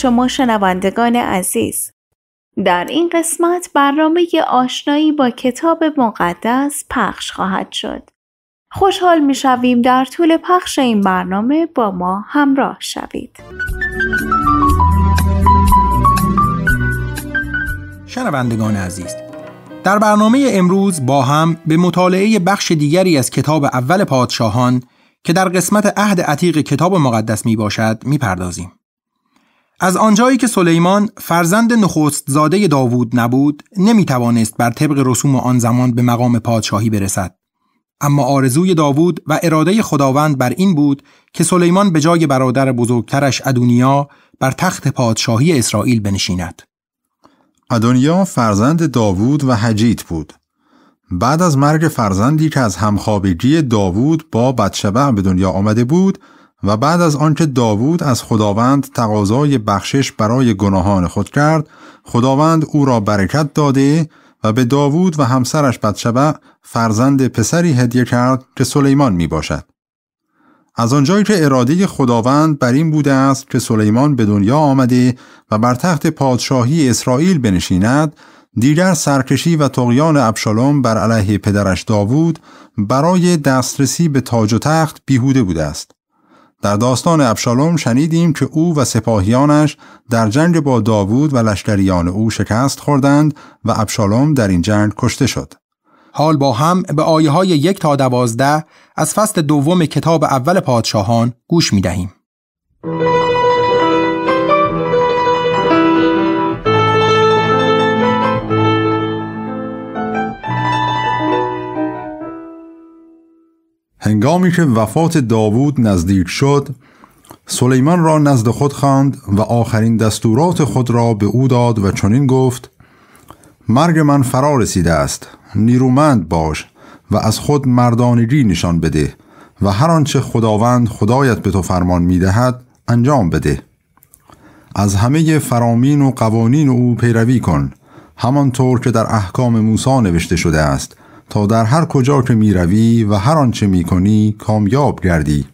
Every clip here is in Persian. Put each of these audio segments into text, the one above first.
شما شنوندگان عزیز در این قسمت برنامه آشنایی با کتاب مقدس پخش خواهد شد خوشحال می شویم در طول پخش این برنامه با ما همراه شوید شنوندگان عزیز در برنامه امروز با هم به مطالعه بخش دیگری از کتاب اول پادشاهان که در قسمت عهد عتیق کتاب مقدس می باشد می پردازیم. از آنجایی که سلیمان فرزند زاده داوود نبود نمی توانست بر طبق رسوم آن زمان به مقام پادشاهی برسد اما آرزوی داوود و اراده خداوند بر این بود که سلیمان به جای برادر بزرگترش ادونیا بر تخت پادشاهی اسرائیل بنشیند ادونیا فرزند داوود و حجیت بود بعد از مرگ فرزندی که از همخوابگی داوود با بدشبه به دنیا آمده بود و بعد از آنکه داوود از خداوند تقاضای بخشش برای گناهان خود کرد خداوند او را برکت داده و به داوود و همسرش بدشبه فرزند پسری هدیه کرد که سلیمان می باشد. از آنجایی که اراده خداوند بر این بوده است که سلیمان به دنیا آمده و بر تخت پادشاهی اسرائیل بنشیند، دیگر سرکشی و تقیان ابشالوم بر علیه پدرش داوود برای دسترسی به تاج و تخت بیهوده بوده است. در داستان ابشالوم شنیدیم که او و سپاهیانش در جنگ با داوود و لشکریان او شکست خوردند و ابشالوم در این جنگ کشته شد. حال با هم به آیه های یک تا دوازده از فصل دوم کتاب اول پادشاهان گوش می دهیم. هنگامی که وفات داوود نزدیک شد سلیمان را نزد خود خواند و آخرین دستورات خود را به او داد و چنین گفت مرگ من فرا رسیده است نیرومند باش و از خود مردانگی نشان بده و هر آنچه خداوند خدایت به تو فرمان میدهد انجام بده از همه فرامین و قوانین او پیروی کن همانطور که در احکام موسی نوشته شده است تا در هر کجا که می روی و هر آنچه می کنی کامیاب گردی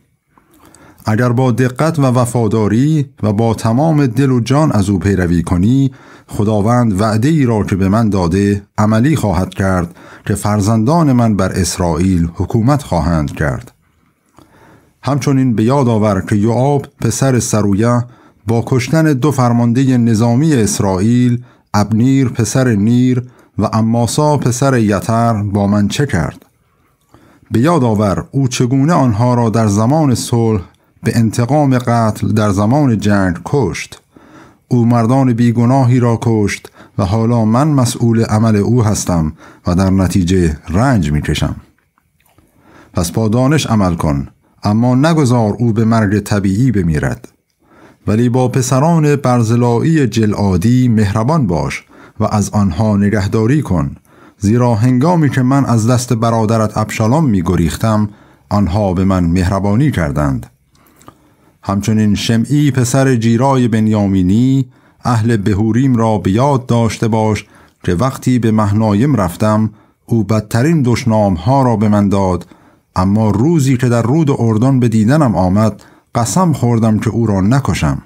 اگر با دقت و وفاداری و با تمام دل و جان از او پیروی کنی خداوند وعده ای را که به من داده عملی خواهد کرد که فرزندان من بر اسرائیل حکومت خواهند کرد همچنین به یاد آور که یعاب پسر سرویه با کشتن دو فرمانده نظامی اسرائیل ابنیر پسر نیر و اماسا پسر یتر با من چه کرد به یاد آور او چگونه آنها را در زمان صلح به انتقام قتل در زمان جنگ کشت او مردان بیگناهی را کشت و حالا من مسئول عمل او هستم و در نتیجه رنج میکشم پس با دانش عمل کن اما نگذار او به مرگ طبیعی بمیرد ولی با پسران برزلایی جلعادی مهربان باش و از آنها نگهداری کن زیرا هنگامی که من از دست برادرت ابشالام می گریختم آنها به من مهربانی کردند همچنین شمعی پسر جیرای بنیامینی اهل بهوریم را به یاد داشته باش که وقتی به مهنایم رفتم او بدترین دشنام ها را به من داد اما روزی که در رود اردن به دیدنم آمد قسم خوردم که او را نکشم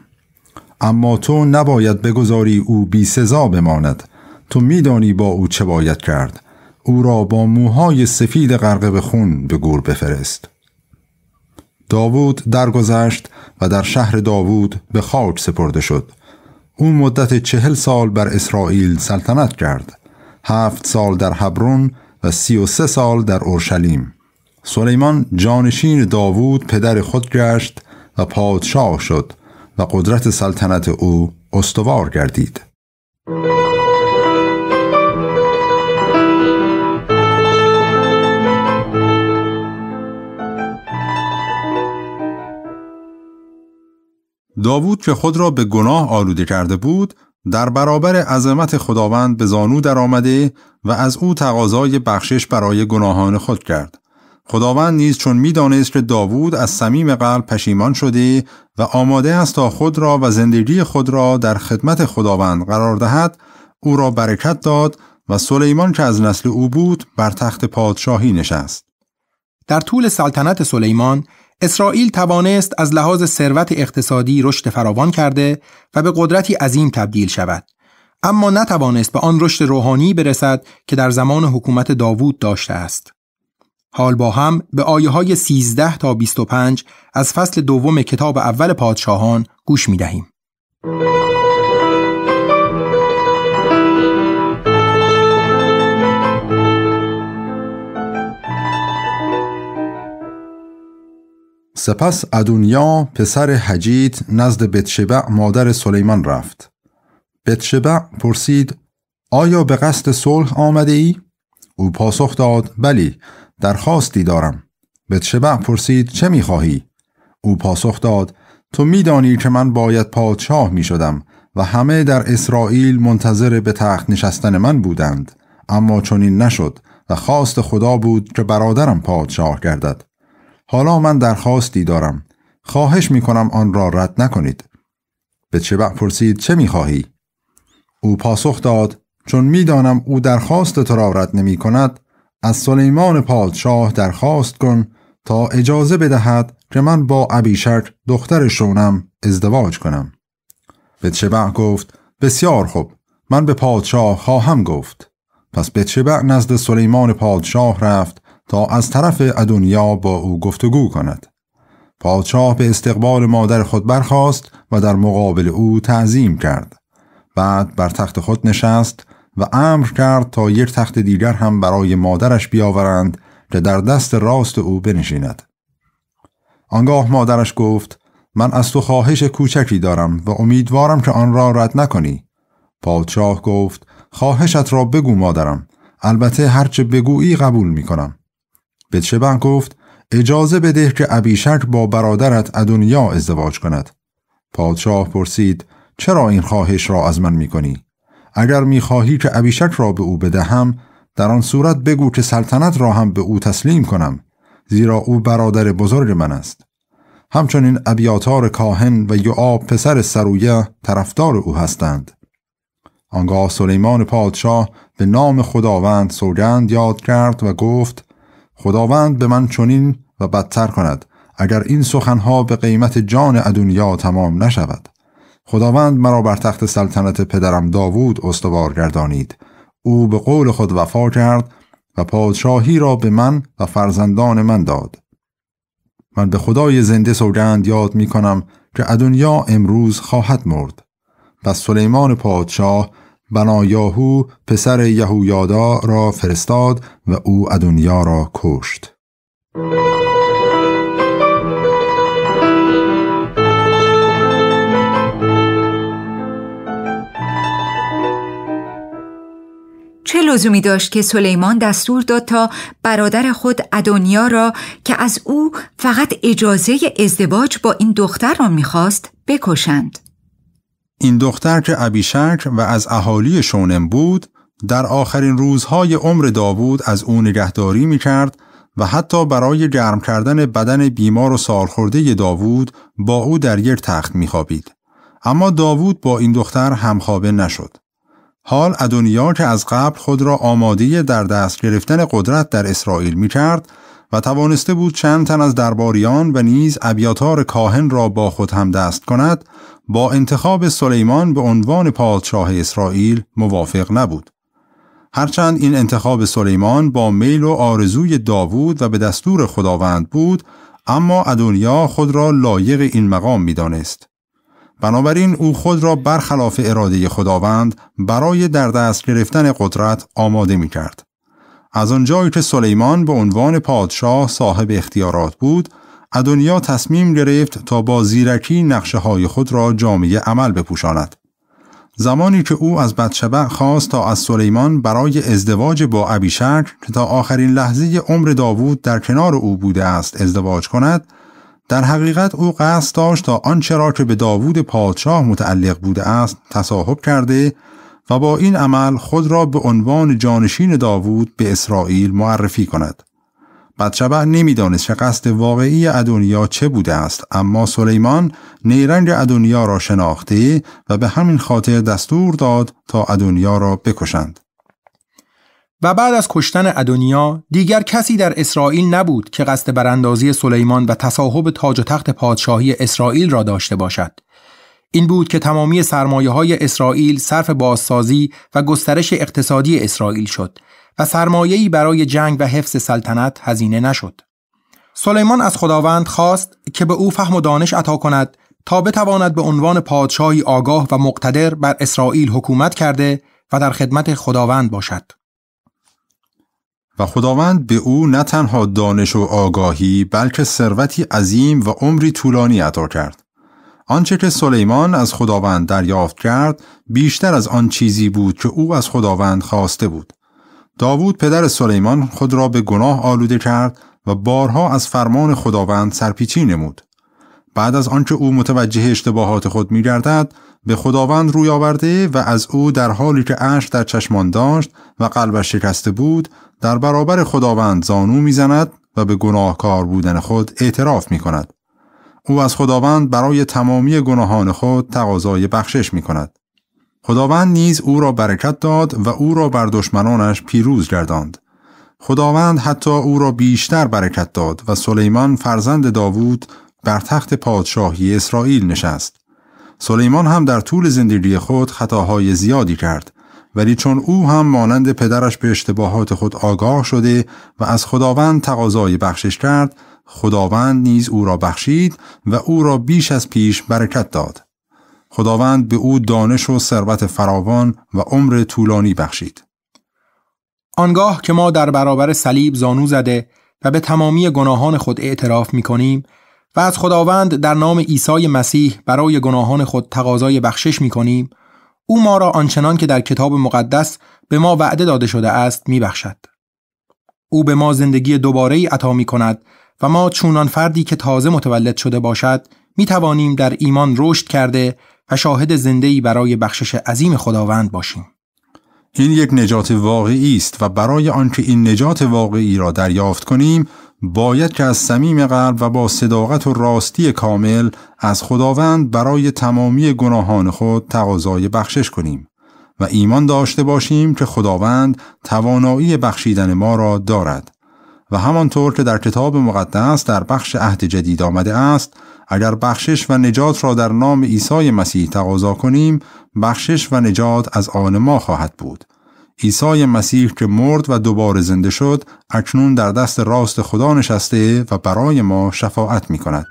اما تو نباید بگذاری او بی سزا بماند تو میدانی با او چه باید کرد او را با موهای سفید غرق به خون به گور بفرست داوود درگذشت و در شهر داوود به خاک سپرده شد او مدت چهل سال بر اسرائیل سلطنت کرد هفت سال در حبرون و سی و سه سال در اورشلیم سلیمان جانشین داوود پدر خود گشت و پادشاه شد و قدرت سلطنت او استوار گردید. داوود که خود را به گناه آلوده کرده بود در برابر عظمت خداوند به زانو درآمده و از او تقاضای بخشش برای گناهان خود کرد خداوند نیز چون میدانست که داوود از صمیم قلب پشیمان شده و آماده است تا خود را و زندگی خود را در خدمت خداوند قرار دهد او را برکت داد و سلیمان که از نسل او بود بر تخت پادشاهی نشست در طول سلطنت سلیمان اسرائیل توانست از لحاظ ثروت اقتصادی رشد فراوان کرده و به قدرتی عظیم تبدیل شود اما نتوانست به آن رشد روحانی برسد که در زمان حکومت داوود داشته است حال با هم به آیه های 13 تا 25 از فصل دوم کتاب اول پادشاهان گوش می دهیم. سپس ادونیا پسر حجید نزد بتشبع مادر سلیمان رفت. بتشبع پرسید آیا به قصد صلح آمده ای؟ او پاسخ داد بلی درخواستی دارم به بتشبع پرسید چه میخواهی؟ او پاسخ داد تو میدانی که من باید پادشاه می و همه در اسرائیل منتظر به تخت نشستن من بودند اما چنین نشد و خواست خدا بود که برادرم پادشاه گردد حالا من درخواستی دارم خواهش می آن را رد نکنید به چبع پرسید چه می خواهی؟ او پاسخ داد چون میدانم او درخواست تو را رد نمی کند از سلیمان پادشاه درخواست کن تا اجازه بدهد که من با ابیشک دختر شونم ازدواج کنم بتشبع گفت بسیار خوب من به پادشاه خواهم گفت پس بتشبع نزد سلیمان پادشاه رفت تا از طرف ادونیا با او گفتگو کند پادشاه به استقبال مادر خود برخاست و در مقابل او تعظیم کرد بعد بر تخت خود نشست و امر کرد تا یک تخت دیگر هم برای مادرش بیاورند که در دست راست او بنشیند. آنگاه مادرش گفت من از تو خواهش کوچکی دارم و امیدوارم که آن را رد نکنی. پادشاه گفت خواهشت را بگو مادرم البته هرچه بگویی قبول می کنم. بتشبن گفت اجازه بده که ابیشک با برادرت ادونیا ازدواج کند. پادشاه پرسید چرا این خواهش را از من می کنی؟ اگر میخواهی که ابیشک را به او بدهم در آن صورت بگو که سلطنت را هم به او تسلیم کنم زیرا او برادر بزرگ من است همچنین ابیاتار کاهن و یعاب پسر سرویه طرفدار او هستند آنگاه سلیمان پادشاه به نام خداوند سوگند یاد کرد و گفت خداوند به من چنین و بدتر کند اگر این سخنها به قیمت جان ادونیا تمام نشود خداوند مرا بر تخت سلطنت پدرم داوود استوار گردانید او به قول خود وفا کرد و پادشاهی را به من و فرزندان من داد من به خدای زنده سوگند یاد می کنم که ادونیا امروز خواهد مرد پس سلیمان پادشاه یاهو پسر یهویادا را فرستاد و او ادونیا را کشت چه لزومی داشت که سلیمان دستور داد تا برادر خود ادونیا را که از او فقط اجازه ازدواج با این دختر را میخواست بکشند این دختر که ابیشک و از اهالی شونم بود در آخرین روزهای عمر داوود از او نگهداری میکرد و حتی برای گرم کردن بدن بیمار و سالخورده داوود با او در یک تخت میخوابید اما داوود با این دختر همخوابه نشد حال ادونیا که از قبل خود را آماده در دست گرفتن قدرت در اسرائیل می کرد و توانسته بود چند تن از درباریان و نیز ابیاتار کاهن را با خود هم دست کند با انتخاب سلیمان به عنوان پادشاه اسرائیل موافق نبود هرچند این انتخاب سلیمان با میل و آرزوی داوود و به دستور خداوند بود اما ادونیا خود را لایق این مقام میدانست بنابراین او خود را برخلاف اراده خداوند برای در دست گرفتن قدرت آماده می کرد. از آنجایی که سلیمان به عنوان پادشاه صاحب اختیارات بود، ادنیا تصمیم گرفت تا با زیرکی نقشه های خود را جامعه عمل بپوشاند. زمانی که او از بدشبع خواست تا از سلیمان برای ازدواج با ابیشک که تا آخرین لحظه عمر داوود در کنار او بوده است ازدواج کند در حقیقت او قصد داشت تا آنچه را که به داوود پادشاه متعلق بوده است تصاحب کرده و با این عمل خود را به عنوان جانشین داوود به اسرائیل معرفی کند. بدشبه نمیدانست که قصد واقعی ادونیا چه بوده است اما سلیمان نیرنگ ادونیا را شناخته و به همین خاطر دستور داد تا ادونیا را بکشند. و بعد از کشتن ادونیا دیگر کسی در اسرائیل نبود که قصد براندازی سلیمان و تصاحب تاج و تخت پادشاهی اسرائیل را داشته باشد این بود که تمامی سرمایه های اسرائیل صرف بازسازی و گسترش اقتصادی اسرائیل شد و سرمایه‌ای برای جنگ و حفظ سلطنت هزینه نشد. سلیمان از خداوند خواست که به او فهم و دانش عطا کند تا بتواند به عنوان پادشاهی آگاه و مقتدر بر اسرائیل حکومت کرده و در خدمت خداوند باشد. و خداوند به او نه تنها دانش و آگاهی بلکه ثروتی عظیم و عمری طولانی عطا کرد آنچه که سلیمان از خداوند دریافت کرد بیشتر از آن چیزی بود که او از خداوند خواسته بود داوود پدر سلیمان خود را به گناه آلوده کرد و بارها از فرمان خداوند سرپیچی نمود بعد از آنکه او متوجه اشتباهات خود میگردد به خداوند روی آورده و از او در حالی که عشق در چشمان داشت و قلبش شکسته بود در برابر خداوند زانو میزند و به گناهکار بودن خود اعتراف می کند. او از خداوند برای تمامی گناهان خود تقاضای بخشش می کند. خداوند نیز او را برکت داد و او را بر دشمنانش پیروز گرداند. خداوند حتی او را بیشتر برکت داد و سلیمان فرزند داوود بر تخت پادشاهی اسرائیل نشست. سلیمان هم در طول زندگی خود خطاهای زیادی کرد ولی چون او هم مانند پدرش به اشتباهات خود آگاه شده و از خداوند تقاضای بخشش کرد خداوند نیز او را بخشید و او را بیش از پیش برکت داد خداوند به او دانش و ثروت فراوان و عمر طولانی بخشید آنگاه که ما در برابر صلیب زانو زده و به تمامی گناهان خود اعتراف می کنیم و از خداوند در نام عیسی مسیح برای گناهان خود تقاضای بخشش می کنیم او ما را آنچنان که در کتاب مقدس به ما وعده داده شده است میبخشد. او به ما زندگی دوباره ای عطا می کند و ما چونان فردی که تازه متولد شده باشد می توانیم در ایمان رشد کرده و شاهد زنده برای بخشش عظیم خداوند باشیم. این یک نجات واقعی است و برای آنکه این نجات واقعی را دریافت کنیم باید که از صمیم قلب و با صداقت و راستی کامل از خداوند برای تمامی گناهان خود تقاضای بخشش کنیم و ایمان داشته باشیم که خداوند توانایی بخشیدن ما را دارد و همانطور که در کتاب مقدس در بخش عهد جدید آمده است اگر بخشش و نجات را در نام عیسی مسیح تقاضا کنیم بخشش و نجات از آن ما خواهد بود عیسی مسیح که مرد و دوباره زنده شد اکنون در دست راست خدا نشسته و برای ما شفاعت می کند.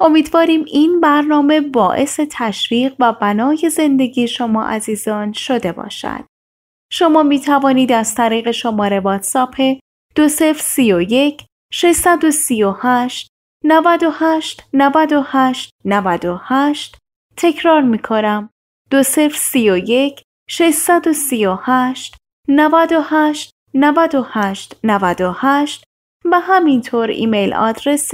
امیدواریم این برنامه باعث تشویق و بنای زندگی شما عزیزان شده باشد. شما می توانید از طریق شماره واتساپ 2031 638 98 98 98 تکرار می کنم دو صفر سی و یک و سی و هشت نود هشت نود هشت هشت همینطور ایمیل آدرس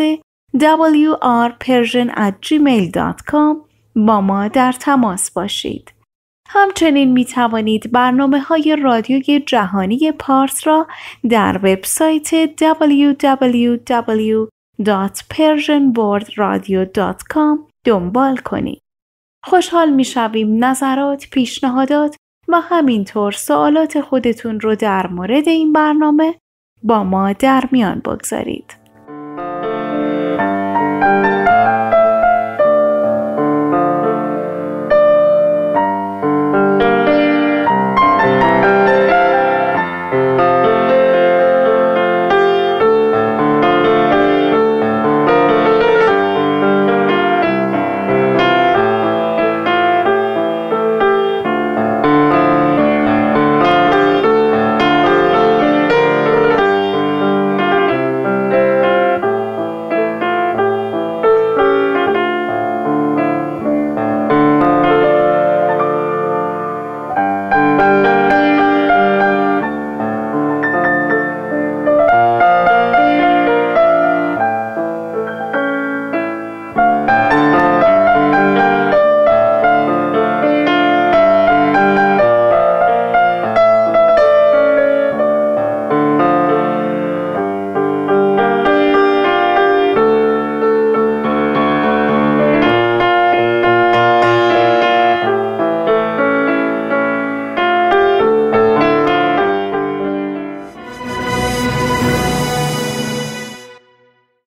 w.r.persian@gmail.com با ما در تماس باشید. همچنین می توانید برنامه های رادیوی جهانی پارس را در وبسایت www.persianboardradio.com دنبال کنید. خوشحال می نظرات، پیشنهادات و همینطور سوالات خودتون رو در مورد این برنامه با ما در میان بگذارید.